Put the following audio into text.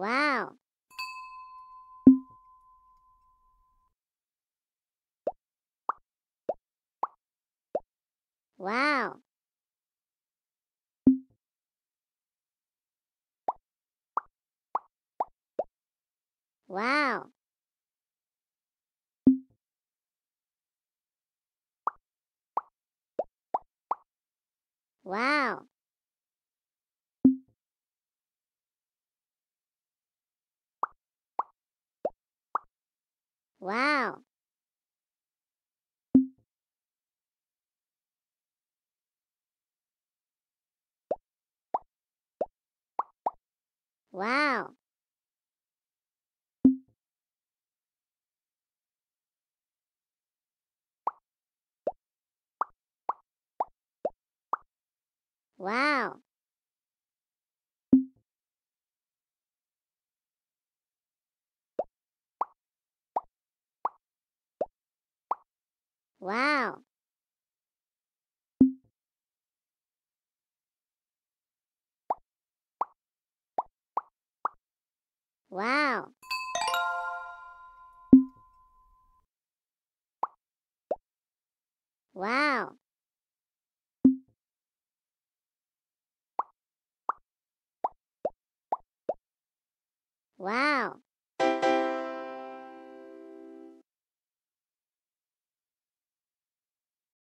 Wow. Wow. Wow. Wow. Wow Wow. Wow. Wow Wow Wow Wow